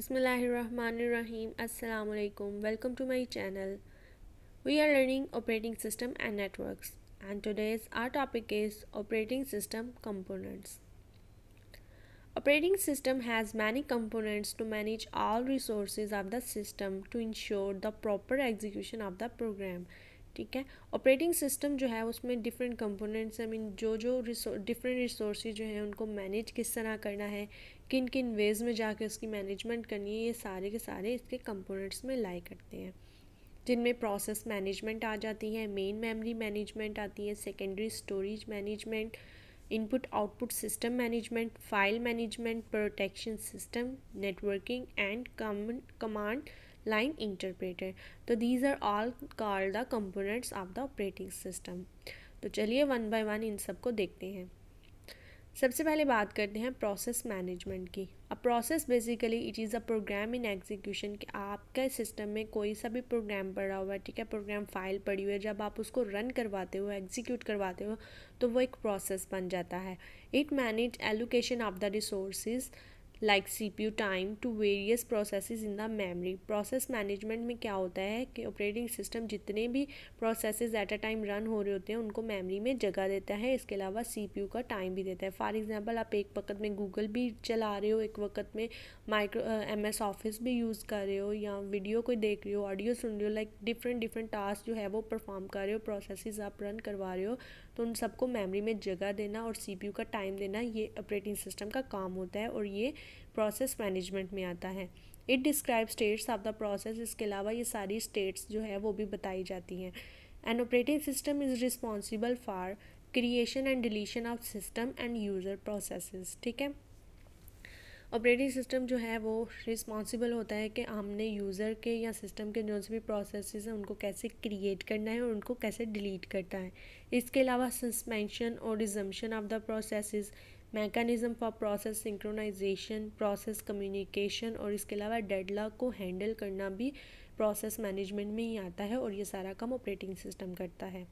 बसमीम् अल्लाम welcome to my channel we are learning operating system and networks and today's our topic is operating system components operating system has many components to manage all resource of the system to ensure the proper execution of the program ठीक है operating system जो है उसमें different components I mean जो जो different resource जो हैं उनको मैनेज किस तरह करना है किन किन वेज़ में जाके उसकी मैनेजमेंट करनी है ये सारे के सारे इसके कंपोनेंट्स में लाई करते हैं जिनमें प्रोसेस मैनेजमेंट आ जाती है मेन मेमोरी मैनेजमेंट आती है secondary storage management input output system management file management protection system networking and command line interpreter तो these are all called the components of the operating system तो चलिए one by one in सबको देखते हैं सबसे पहले बात करते हैं प्रोसेस मैनेजमेंट की uh process basically it is a program in execution कि आपके सिस्टम में कोई सा भी प्रोग्राम पड़ा हुआ है ठीक है प्रोग्राम फाइल पड़ी हुई है जब आप उसको रन करवाते हो एग्जीक्यूट करवाते हो तो वो एक प्रोसेस बन जाता है it manage allocation of the resources like you time to various process in the memory process management में क्या होता है कि ऑपरेटिंग सिस्टम जितने भी processes at a time run हो रहे होते हैं उनको मेमरी में जगह देता है इसके अलावा यू का टाइम भी देता है फॉर एग्जाम्पल आप एक वक्त में गूगल भी चला रहे हो एक वक्त में माइक्रो एम एस ऑफिस भी यूज़ कर रहे हो या वीडियो कोई देख रहे हो ऑडियो सुन रहे हो लाइक डिफरेंट डिफरेंट टास्क जो है वो परफॉर्म कर रहे हो प्रोसेस आप रन करवा रहे हो तो उन सबको मेमोरी में जगह देना और सीपीयू का टाइम देना ये ऑपरेटिंग सिस्टम का काम होता है और ये प्रोसेस मैनेजमेंट में आता है it describe states of the process इसके अलावा ये सारी स्टेट्स जो है वो भी बताई जाती हैं an operating system is responsible for creation and deletion of system and user process ठीक है ऑपरेटिंग सिस्टम जो है वो रिस्पॉन्सिबल होता है कि हमने यूज़र के या सिस्टम के जो भी प्रोसेसेस हैं उनको कैसे क्रिएट करना है और उनको कैसे डिलीट करना है इसके अलावा सस्पेंशन और resumption of the processes mechanism for process synchronization process communication और इसके अलावा डेडलॉक को हैंडल करना भी प्रोसेस मैनेजमेंट में ही आता है और ये सारा काम ऑपरेटिंग सिस्टम करता है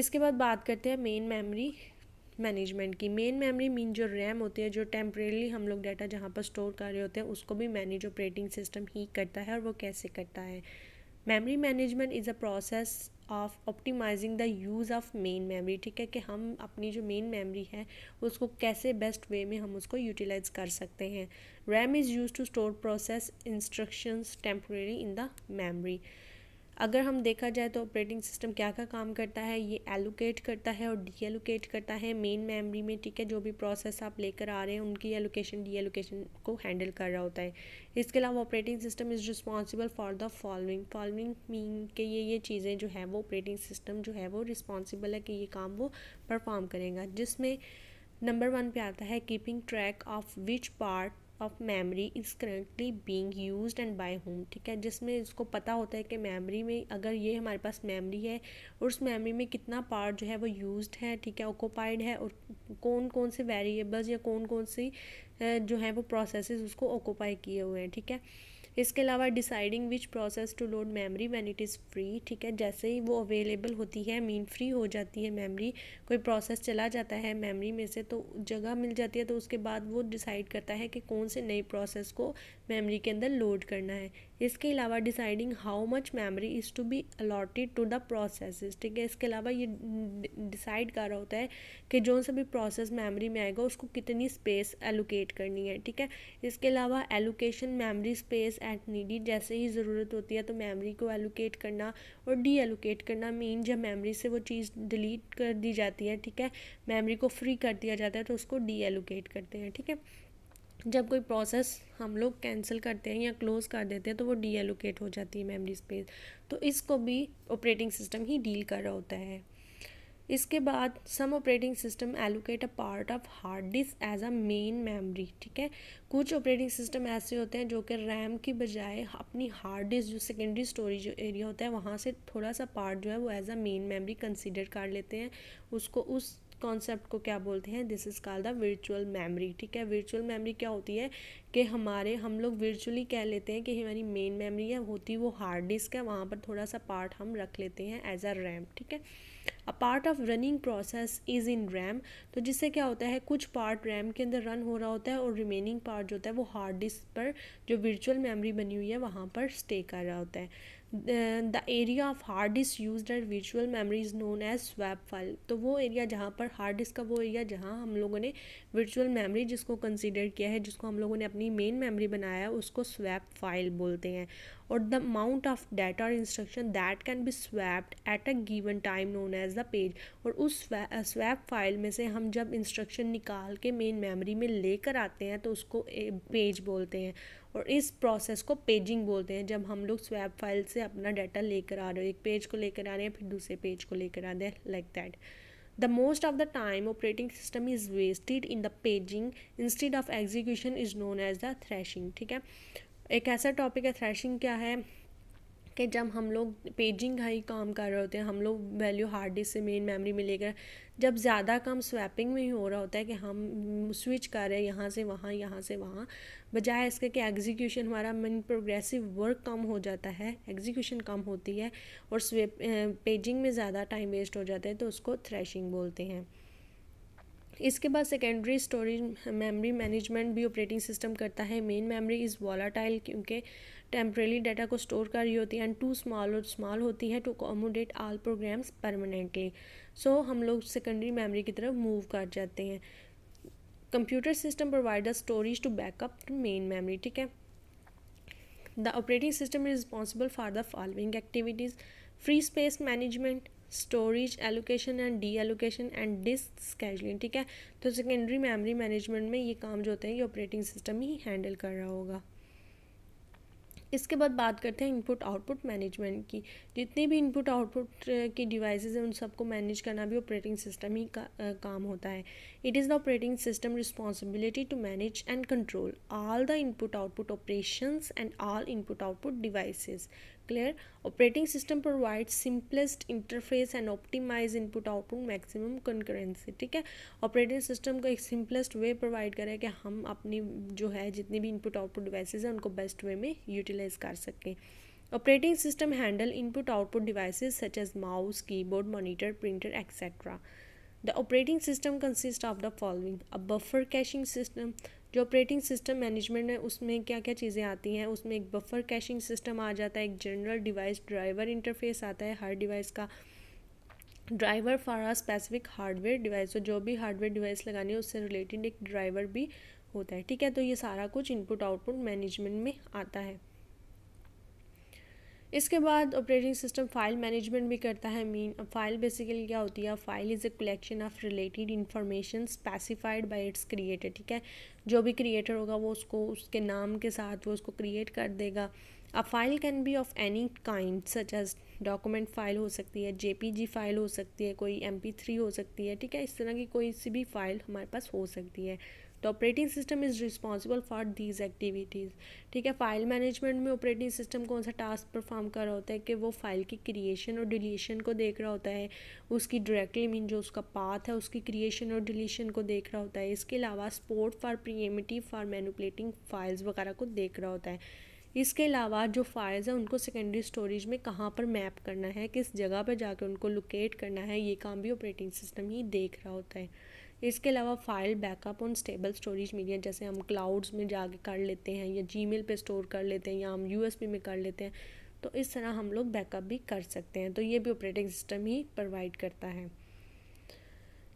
इसके बाद बात करते हैं मेन मेमोरी मैनेजमेंट की मेन मेमोरी मीन जो रैम होती है जो टेम्परेली हम लोग डाटा जहाँ पर स्टोर कर रहे होते हैं उसको भी मैनेज ऑपरेटिंग सिस्टम ही करता है और वो कैसे करता है memory management is a process of optimizing the use of main memory ठीक है कि हम अपनी जो मेन मेमोरी है उसको कैसे बेस्ट वे में हम उसको यूटिलाइज कर सकते हैं RAM is use to store process instructions temporary in the memory अगर हम देखा जाए तो ऑपरेटिंग सिस्टम क्या क्या काम करता है ये एलोकेट करता है और डी एलोकेट करता है मेन मेमोरी में ठीक है जो भी प्रोसेस आप लेकर आ रहे हैं उनकी एलोकेशन डी एलोकेशन को हैंडल कर रहा होता है इसके अलावा operating system is responsible for the following following mean के ये ये चीज़ें जो है वो ऑपरेटिंग सिस्टम जो है वो रिस्पॉन्सिबल है कि ये काम वो परफॉर्म करेगा जिसमें नंबर वन पे आता है keeping track of which part of memory is currently being use and by whom ठीक है जिसमें इसको पता होता है कि मेमोरी में अगर ये हमारे पास मेमोरी है और उस मेमोरी में कितना पार्ट जो है वो यूज है ठीक है ऑक्यूपाइड है और कौन कौन से वेरिएबल्स या कौन कौन सी जो है वो प्रोसेस उसको ऑक्यूपाई किए हुए हैं ठीक है इसके अलावा deciding which process to load memory when it is free ठीक है जैसे ही वो अवेलेबल होती है मीन फ्री हो जाती है मेमोरी कोई प्रोसेस चला जाता है मेमोरी में से तो जगह मिल जाती है तो उसके बाद वो डिसाइड करता है कि कौन से नए प्रोसेस को मेमोरी के अंदर लोड करना है इसके अलावा deciding how much memory is to be allotted to the process ठीक है इसके अलावा ये डिसाइड कर रहा होता है कि जो सा भी प्रोसेस मेमोरी में आएगा उसको कितनी स्पेस एलोकेट करनी है ठीक है इसके अलावा allocation memory space at needy जैसे ही ज़रूरत होती है तो मेमोरी को एलोकेट करना और डी एलोकेट करना मीन जब मेमोरी से वो चीज़ डिलीट कर दी जाती है ठीक है मेमोरी को फ्री कर दिया जाता है तो उसको डी एलोकेट करते हैं ठीक है जब कोई प्रोसेस हम लोग कैंसिल करते हैं या क्लोज़ कर देते हैं तो वो डीएलोकेट हो जाती है मेमोरी स्पेस तो इसको भी ऑपरेटिंग सिस्टम ही डील कर रहा होता है इसके बाद some operating system allocate a part of hard disk as a main memory ठीक है कुछ ऑपरेटिंग सिस्टम ऐसे होते हैं जो कि रैम की बजाय अपनी हार्ड डिस्क जो सेकेंडरी स्टोरेज एरिया होता है वहाँ से थोड़ा सा पार्ट जो है वो as a main memory consider कर लेते हैं उसको उस कॉन्सेप्ट को क्या बोलते हैं this is call the virtual memory ठीक है वर्चुअल मेमोरी क्या होती है कि हमारे हम लोग वर्चुअली कह लेते हैं कि हमारी मेन मेमोरी है होती वो हार्ड डिस्क है वहाँ पर थोड़ा सा पार्ट हम रख लेते हैं एज अ रैम ठीक है a part of running process is in RAM तो जिससे क्या होता है कुछ पार्ट रैम के अंदर रन हो रहा होता है और रिमेनिंग पार्ट जो होता है वो हार्ड डिस्क पर जो वर्चुअल मेमोरी बनी हुई है वहाँ पर स्टे कर रहा होता है the area of hard disk use at विजुअल memory is known as swap file तो वो एरिया जहाँ पर हार्ड डिस्क का वो एरिया जहाँ हम लोगों ने विजुअल मेमोरी जिसको कंसिडर किया है जिसको हम लोगों ने अपनी मेन मेमोरी बनाया है उसको स्वैप फाइल बोलते हैं और द अमाउंट ऑफ डाटा और instruction that can be swapped at a given time known as the page और उस स्वैप फाइल में से हम जब इंस्ट्रक्शन निकाल के मेन मेमोरी में लेकर आते हैं तो उसको पेज बोलते हैं और इस प्रोसेस को पेजिंग बोलते हैं जब हम लोग स्वैप फाइल से अपना डाटा लेकर आ रहे हो एक पेज को लेकर आ रहे हैं फिर दूसरे पेज को लेकर आ रहे हैं like that the most of the time operating system is wasted in the paging instead of execution is known as the thrashing ठीक है एक ऐसा टॉपिक है थ्रैशिंग क्या है कि जब हम लोग पेजिंग का ही काम कर रहे होते हैं हम लोग वैल्यू हार्ड डिस्क से मेन मेमोरी में लेकर जब ज़्यादा काम स्वैपिंग में ही हो रहा होता है कि हम स्विच कर रहे हैं यहाँ से वहाँ यहाँ से वहाँ बजाय इसके कि एग्जीक्यूशन हमारा मन प्रोग्रेसिव वर्क कम हो जाता है एग्जीक्यूशन कम होती है और स्वेप पेजिंग में ज़्यादा टाइम वेस्ट हो जाता है तो उसको थ्रेशिंग बोलते हैं इसके बाद सेकेंडरी स्टोरेज मेमोरी मैनेजमेंट भी ऑपरेटिंग सिस्टम करता है मेन मेमोरी इज़ वॉलाटाइल क्योंकि टेम्परेली डाटा को स्टोर कर रही होती है एंड टू स्मॉल और स्मॉल होती है to accommodate all programs permanently so हम लोग सेकेंडरी मेमोरी की तरफ मूव कर जाते हैं computer system provide the storage to backup to main memory ठीक है the operating system is responsible for the following activities free space management storage allocation and deallocation and disk scheduling ठीक है तो secondary memory management में ये काम जो होते हैं ये ऑपरेटिंग सिस्टम ही हैंडल कर रहा होगा इसके बाद बात करते हैं इनपुट आउटपुट मैनेजमेंट की जितने भी इनपुट आउटपुट की डिवाइसेज हैं उन सबको मैनेज करना भी ऑपरेटिंग सिस्टम ही का आ, काम होता है it is the operating system responsibility to manage and control all the input output operations and all input output devices clear operating system provides simplest interface and optimize input output maximum concurrency ठीक है operating system को एक simplest way provide करे कि हम अपनी जो है जितनी भी input output devices हैं उनको best way में utilize कर सकें operating system handle input output devices such as mouse keyboard monitor printer etc the operating system consists of the following a buffer caching system जो ऑपरेटिंग सिस्टम मैनेजमेंट है उसमें क्या क्या चीज़ें आती हैं उसमें एक बफर कैशिंग सिस्टम आ जाता है एक जनरल डिवाइस ड्राइवर इंटरफेस आता है हर डिवाइस का driver for a specific hardware device जो भी हार्डवेयर डिवाइस लगानी है उससे रिलेटेड एक ड्राइवर भी होता है ठीक है तो ये सारा कुछ इनपुट आउटपुट मैनेजमेंट में आता है इसके बाद ऑपरेटिंग सिस्टम फाइल मैनेजमेंट भी करता है मीन फाइल बेसिकली क्या होती है file is a collection of related information specified by its creator ठीक है जो भी क्रिएटर होगा वो उसको उसके नाम के साथ वो उसको क्रिएट कर देगा a file can be of any kind such as document file हो सकती है जे फाइल हो सकती है कोई एम थ्री हो सकती है ठीक है इस तरह की कोई सी भी फाइल हमारे पास हो सकती है तो operating system is responsible for these activities ठीक है फाइल मैनेजमेंट में ऑपरेटिंग सिस्टम कौन सा टास्क परफॉर्म कर रहा होता है कि वो फाइल की क्रिएशन और डिलीशन को देख रहा होता है उसकी डायरेक्टली मीन जो उसका पाथ है उसकी क्रिएशन और डिलीशन को देख रहा होता है इसके अलावा support for primitive for manipulating files वगैरह को देख रहा होता है इसके अलावा जो फाइल्स हैं उनको सेकेंडरी स्टोरेज में कहाँ पर मैप करना है किस जगह पर जाकर उनको लोकेट करना है ये काम भी ऑपरेटिंग सिस्टम ही देख रहा होता है इसके अलावा file backup on stable storage media जैसे हम क्लाउड्स में जाके कर लेते हैं या जी मेल स्टोर कर लेते हैं या हम यू में कर लेते हैं तो इस तरह हम लोग बैकअप भी कर सकते हैं तो ये भी ऑपरेटिंग सिस्टम ही प्रोवाइड करता है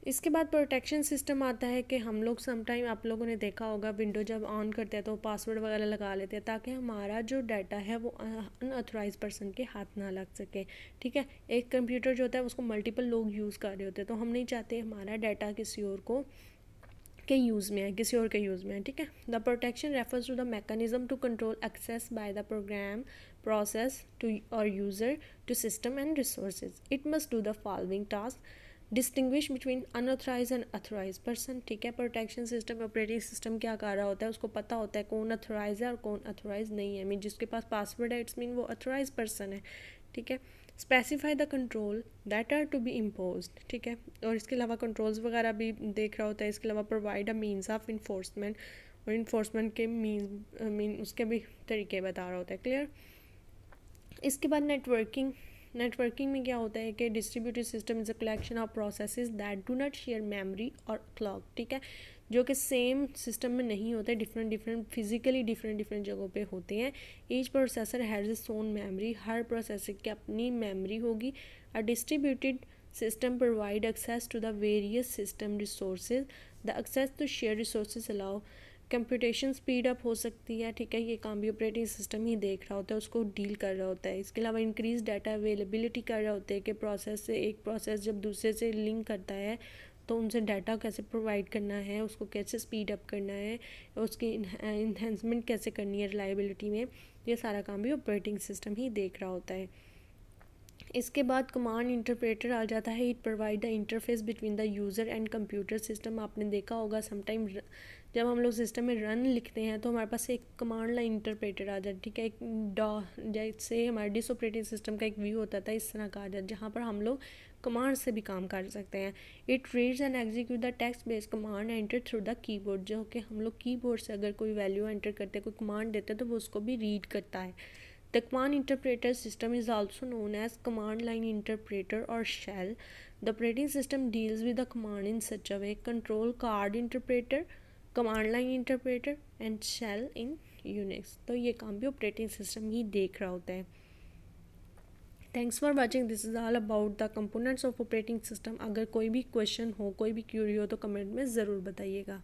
इसके बाद प्रोटेक्शन सिस्टम आता है कि हम लोग समटाइम आप लोगों ने देखा होगा विंडो जब ऑन करते हैं तो पासवर्ड वगैरह लगा लेते हैं ताकि हमारा जो डाटा है वो अनऑथोराइज पर्सन के हाथ ना लग सके ठीक है एक कंप्यूटर जो होता है उसको मल्टीपल लोग यूज़ कर रहे होते हैं तो हम नहीं चाहते हमारा डाटा किसी और को के यूज़ में है किसी और के यूज़ में है ठीक है the protection refers to the mechanism to control access by the program process to और user to system and resource it must do the following task distinguish between unauthorize and authorize person ठीक है protection system operating system क्या कर रहा होता है उसको पता होता है कौन अथोराइज है और कौन अथोराइज नहीं है मीन जिसके पास पासवर्ड है इट्स मीन वो अथोराइज पर्सन है ठीक है specify the control that are to be impose ठीक है और इसके अलावा कंट्रोल्स वगैरह भी देख रहा होता है इसके अलावा provide a means of enforcement और इन्फोर्समेंट के मीन मीन उसके भी तरीके बता रहा होता है क्लियर इसके बाद नेटवर्किंग नेटवर्किंग में क्या होता है कि distributed system is a collection of process that do not share memory और क्लॉक ठीक है जो कि सेम सिस्टम में नहीं होते different different physically different different जगहों पे होते हैं ईच प्रोसेसर हैज़ अ सोन मेमोरी हर प्रोसेसर की अपनी मेमोरी होगी a distributed system provide access to the various system resources the access to share resources allow computation speed up हो सकती है ठीक है ये काम भी ऑपरेटिंग सिस्टम ही देख रहा होता है उसको डील कर रहा होता है इसके अलावा इंक्रीज डाटा अवेलेबिलिटी कर रहा होता है कि प्रोसेस से एक प्रोसेस जब दूसरे से लिंक करता है तो उनसे डाटा कैसे प्रोवाइड करना है उसको कैसे स्पीड अप करना है उसकी इन्हेंसमेंट कैसे करनी है रिलायबिलिटी में ये सारा काम भी ऑपरेटिंग सिस्टम ही देख रहा होता है इसके बाद कमांड इंटरप्रेटर आ जाता है it provide the interface between the user and computer system आपने देखा होगा समटाइम जब हम लोग सिस्टम में रन लिखते हैं तो हमारे पास एक कमांड लाइन इंटरप्रेटर आ जाता है ठीक है एक डॉ जैसे हमारे डिस ऑपरेटिंग सिस्टम का एक व्यू होता था इस तरह का आ जाता जहाँ पर हम लोग कमांड से भी काम कर सकते हैं it reads and execute the text based command enter through the keyboard जो कि हम लोग कीबोर्ड से अगर कोई वैल्यू एंटर करते हैं कोई कमांड देते हैं तो वो उसको भी रीड करता है the command interpreter system is also known as command line interpreter और shell the operating system deals with the command in such a way control card interpreter command line interpreter and shell in Unix तो ये काम भी operating system ही देख रहा होता है thanks for watching this is all about the components of operating system अगर कोई भी क्वेश्चन हो कोई भी क्यूरी हो तो कमेंट में ज़रूर बताइएगा